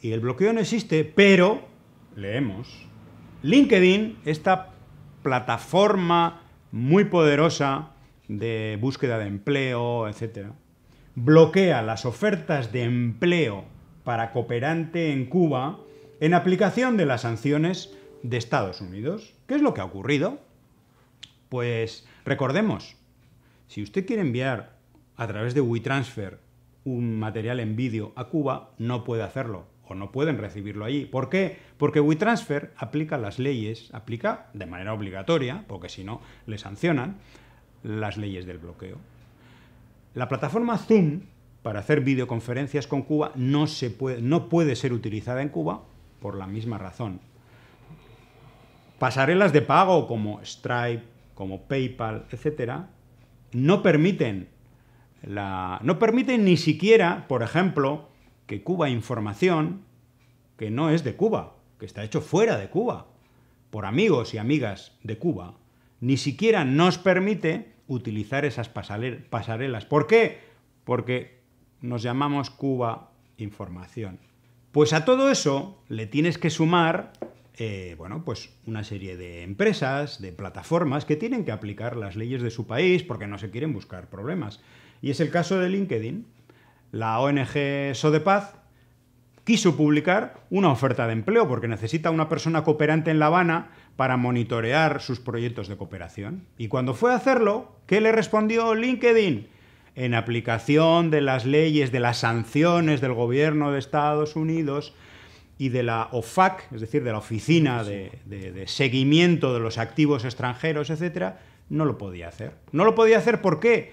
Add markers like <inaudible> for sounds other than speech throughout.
Y el bloqueo no existe, pero, leemos, LinkedIn, esta plataforma muy poderosa de búsqueda de empleo, etc., bloquea las ofertas de empleo para cooperante en Cuba en aplicación de las sanciones de Estados Unidos. ¿Qué es lo que ha ocurrido? Pues recordemos, si usted quiere enviar a través de WeTransfer un material en vídeo a Cuba, no puede hacerlo no pueden recibirlo allí. ¿Por qué? Porque WeTransfer aplica las leyes, aplica de manera obligatoria, porque si no le sancionan, las leyes del bloqueo. La plataforma Zoom para hacer videoconferencias con Cuba no, se puede, no puede ser utilizada en Cuba por la misma razón. Pasarelas de pago como Stripe, como PayPal, etc., no permiten la, no permiten ni siquiera, por ejemplo, que cuba información que no es de Cuba, que está hecho fuera de Cuba, por amigos y amigas de Cuba, ni siquiera nos permite utilizar esas pasarelas. ¿Por qué? Porque nos llamamos Cuba Información. Pues a todo eso le tienes que sumar eh, bueno, pues una serie de empresas, de plataformas que tienen que aplicar las leyes de su país porque no se quieren buscar problemas. Y es el caso de LinkedIn la ONG Paz quiso publicar una oferta de empleo porque necesita una persona cooperante en La Habana para monitorear sus proyectos de cooperación. Y cuando fue a hacerlo, ¿qué le respondió LinkedIn? En aplicación de las leyes, de las sanciones del gobierno de Estados Unidos y de la OFAC, es decir, de la Oficina de, Seguimiento de los Activos Extranjeros, etc., no lo podía hacer. No lo podía hacer ¿por qué?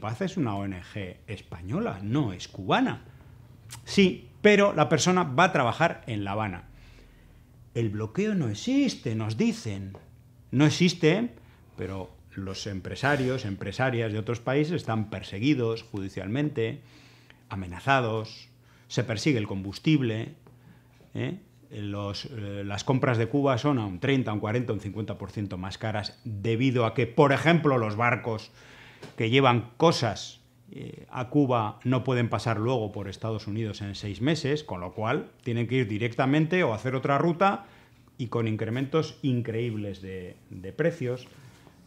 paz es una ONG española, no es cubana. Sí, pero la persona va a trabajar en La Habana. El bloqueo no existe, nos dicen. No existe, pero los empresarios, empresarias de otros países están perseguidos judicialmente, amenazados, se persigue el combustible, ¿eh? Eh, las compras de Cuba son a un 30, un 40, un 50% más caras debido a que, por ejemplo, los barcos que llevan cosas eh, a Cuba no pueden pasar luego por Estados Unidos en seis meses, con lo cual tienen que ir directamente o hacer otra ruta y con incrementos increíbles de precios.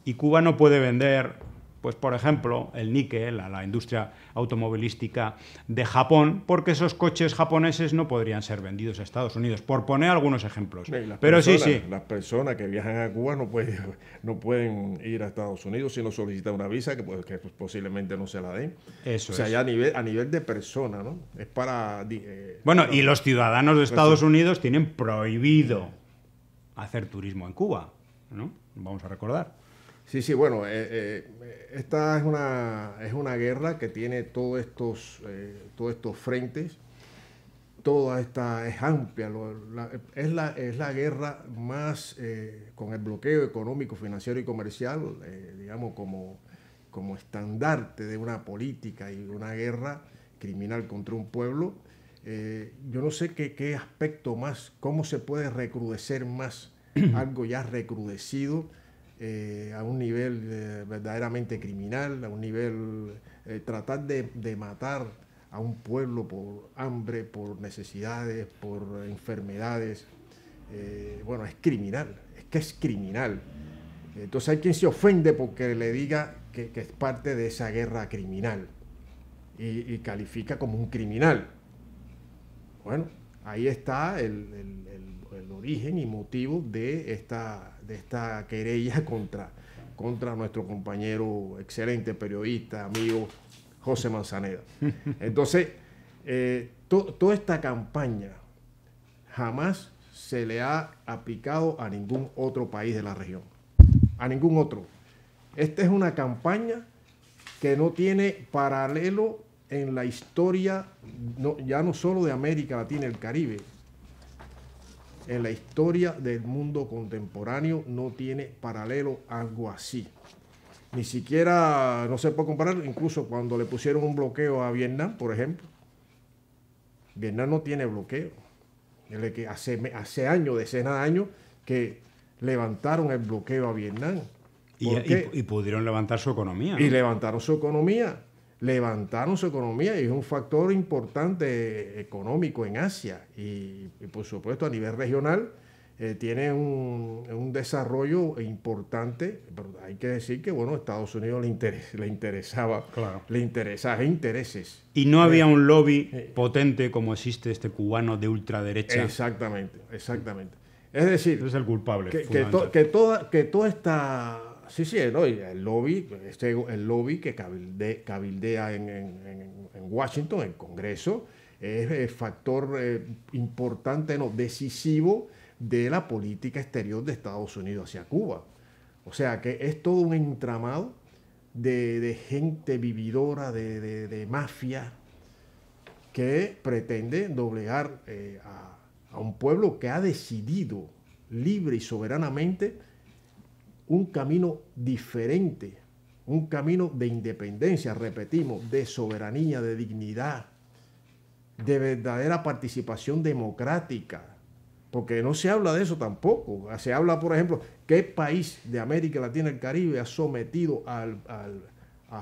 Y Cuba no puede vender pues, por ejemplo, el níquel la industria automovilística de Japón, porque esos coches japoneses no podrían ser vendidos a Estados Unidos, por poner algunos ejemplos. Pero sí, sí. Las personas que viajan a Cuba <laughs> no, pueden ir a Estados Unidos si no solicitan una visa, que, pues, pues, posiblemente no se la den. Eso o sea, ya a nivel, a nivel de persona, ¿no? Es para... Eh, bueno, y los ciudadanos de pues Estados Unidos tienen prohibido hacer turismo en Cuba, ¿no? Vamos a recordar. Sí, sí, bueno, eh, eh, esta es una, es una guerra que tiene todos estos, eh, todos estos frentes, toda esta es amplia, es, la, guerra más con el bloqueo económico, financiero y comercial, digamos, como, estandarte de una política y una guerra criminal contra un pueblo. yo no sé qué aspecto más, cómo se puede recrudecer más <clears throat> algo ya recrudecido eh, a un nivel eh, verdaderamente criminal, a un nivel eh, tratar de, matar a un pueblo por hambre, por necesidades, por enfermedades. bueno, es criminal, es que es criminal. Entonces hay quien se ofende porque le diga que, es parte de esa guerra criminal y califica como un criminal. Bueno, ahí está el, origen y motivo de esta, de esta querella <laughs> contra, contra nuestro compañero, excelente periodista, amigo José Manzaneda. <laughs> Entonces, eh, toda esta campaña jamás se le ha aplicado a ningún otro país de la región, a ningún otro. Esta es una campaña que no tiene paralelo en la historia, ya no solo de América Latina, y el Caribe, en la historia del mundo contemporáneo no tiene paralelo algo así. Ni siquiera, no se puede comparar, incluso cuando le pusieron un bloqueo a Vietnam, por ejemplo. Vietnam no tiene bloqueo. El que hace, años, decenas de años, que levantaron el bloqueo a Vietnam. Y, pudieron levantar su economía. Y levantaron su economía levantaron su economía y es un factor importante eh, económico en Asia y, por supuesto a nivel regional eh, tiene un, desarrollo importante, pero hay que decir que bueno, Estados Unidos le, interes, le interesaba, claro. le interesaba intereses. Y no había eh, un lobby potente como existe este cubano de ultraderecha. Exactamente, exactamente. Es decir, es el culpable. toda, que toda esta Sí, sí, el lobby, este, el lobby que cabildea en, Washington, en Congreso, es, eh, factor eh, importante, no, decisivo de la política exterior de Estados Unidos hacia Cuba. O sea que es todo un entramado de, gente vividora, de, mafia, que pretende doblegar eh, a un pueblo que ha decidido libre y soberanamente un camino diferente, un camino de independencia, repetimos, de soberanía, de dignidad, de verdadera participación democrática. Porque no se habla de eso tampoco. Se habla, por ejemplo, qué país de América Latina y el Caribe ha sometido a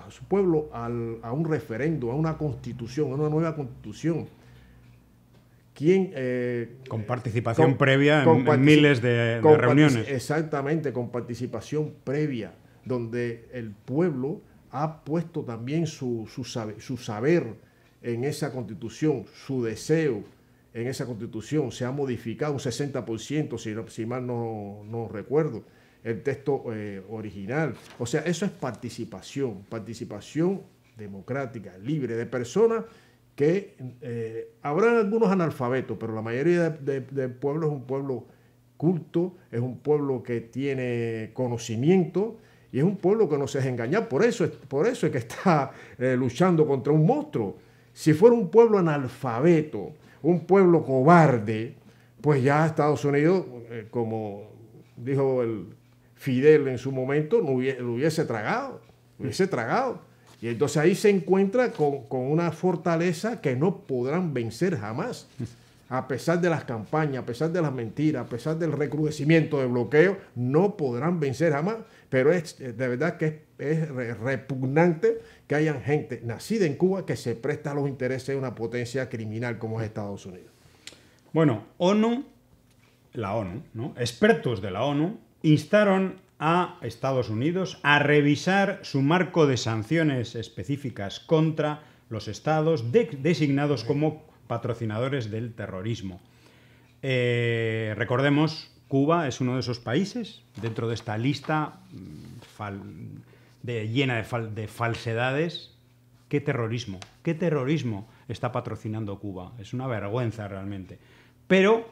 su pueblo a un referendo, a una constitución, a una nueva constitución eh, con participación previa en, miles de, reuniones. Exactamente, con participación previa, donde el pueblo ha puesto también su, su, saber en esa constitución, su deseo en esa constitución. Se ha modificado un 60%, si, si mal no, recuerdo, el texto eh, original. O sea, eso es participación, participación democrática, libre, de personas que habrá eh, habrán algunos analfabetos, pero la mayoría del pueblo es un pueblo culto, es un pueblo que tiene conocimiento y es un pueblo que no se deja engañar. Por eso, por eso es que está eh, luchando contra un monstruo. Si fuera un pueblo analfabeto, un pueblo cobarde, pues ya Estados Unidos, eh, como dijo el Fidel en su momento, lo hubiese tragado, lo hubiese tragado. Y entonces ahí se encuentra con, una fortaleza que no podrán vencer jamás. A pesar de las campañas, a pesar de las mentiras, a pesar del recrudecimiento de bloqueo, no podrán vencer jamás. Pero es de verdad que es, repugnante que hayan gente nacida en Cuba que se presta a los intereses de una potencia criminal como es Estados Unidos. Bueno, ONU, la ONU, expertos de la ONU, instaron a Estados Unidos a revisar su marco de sanciones específicas contra los estados designados como patrocinadores del terrorismo. Eh, recordemos, Cuba es uno de esos países dentro de esta lista mm, de, llena de, de falsedades. ¿Qué terrorismo? ¿Qué terrorismo está patrocinando Cuba? Es una vergüenza realmente. Pero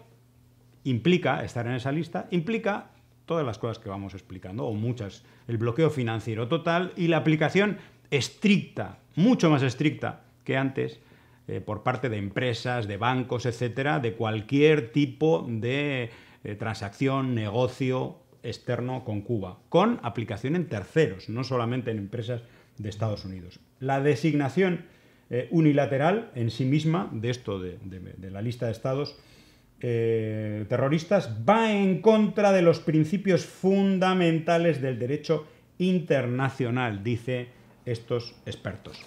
implica estar en esa lista, implica todas las cosas que vamos explicando, o muchas, el bloqueo financiero total y la aplicación estricta, mucho más estricta que antes, eh, por parte de empresas, de bancos, etcétera, de cualquier tipo de eh, transacción, negocio externo con Cuba, con aplicación en terceros, no solamente en empresas de Estados Unidos. La designación eh, unilateral en sí misma de esto de la lista de estados eh, terroristas va en contra de los principios fundamentales del derecho internacional, dice estos expertos.